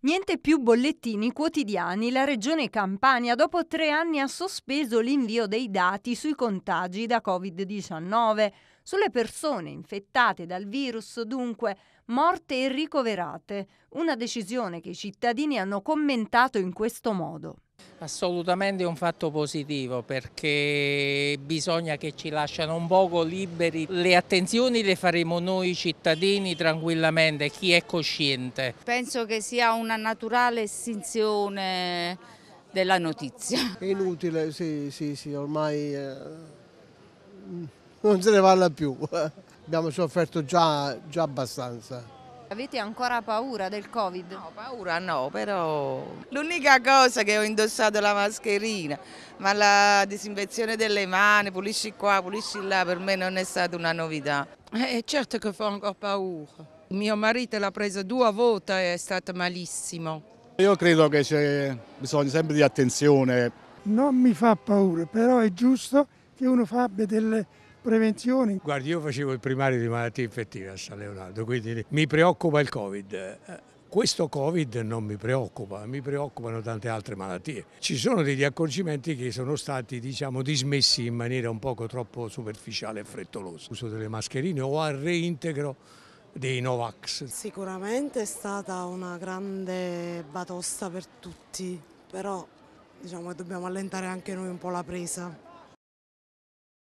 Niente più bollettini quotidiani. La Regione Campania dopo tre anni ha sospeso l'invio dei dati sui contagi da Covid-19. Sulle persone infettate dal virus, dunque, morte e ricoverate. Una decisione che i cittadini hanno commentato in questo modo. Assolutamente un fatto positivo perché bisogna che ci lasciano un poco liberi. Le attenzioni le faremo noi cittadini tranquillamente, chi è cosciente. Penso che sia una naturale estinzione della notizia. È inutile, sì, sì, sì, ormai eh, non se ne parla più. Eh. Abbiamo sofferto già, già abbastanza. Avete ancora paura del Covid? No, paura no, però l'unica cosa che ho indossato la mascherina, ma la disinfezione delle mani, pulisci qua, pulisci là, per me non è stata una novità. Eh, certo che fa ancora paura. Mio marito l'ha presa due volte e è stato malissimo. Io credo che c'è bisogno sempre di attenzione. Non mi fa paura, però è giusto che uno abbia delle prevenzioni. Guardi, io facevo il primario di malattie infettive a San Leonardo, quindi mi preoccupa il Covid. Questo Covid non mi preoccupa, mi preoccupano tante altre malattie. Ci sono degli accorgimenti che sono stati diciamo, dismessi in maniera un poco troppo superficiale e frettolosa. L'uso delle mascherine o al reintegro dei Novax. Sicuramente è stata una grande batosta per tutti, però diciamo, dobbiamo allentare anche noi un po' la presa